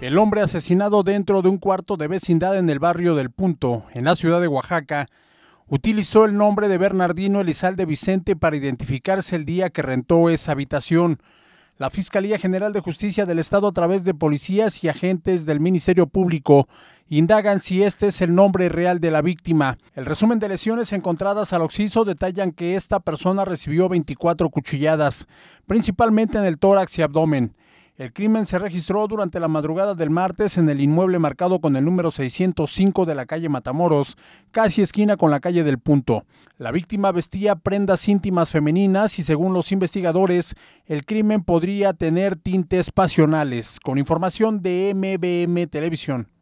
El hombre asesinado dentro de un cuarto de vecindad en el barrio del Punto, en la ciudad de Oaxaca, utilizó el nombre de Bernardino Elizalde Vicente para identificarse el día que rentó esa habitación. La Fiscalía General de Justicia del Estado a través de policías y agentes del Ministerio Público indagan si este es el nombre real de la víctima. El resumen de lesiones encontradas al occiso detallan que esta persona recibió 24 cuchilladas, principalmente en el tórax y abdomen. El crimen se registró durante la madrugada del martes en el inmueble marcado con el número 605 de la calle Matamoros, casi esquina con la calle del Punto. La víctima vestía prendas íntimas femeninas y según los investigadores, el crimen podría tener tintes pasionales. Con información de MBM Televisión.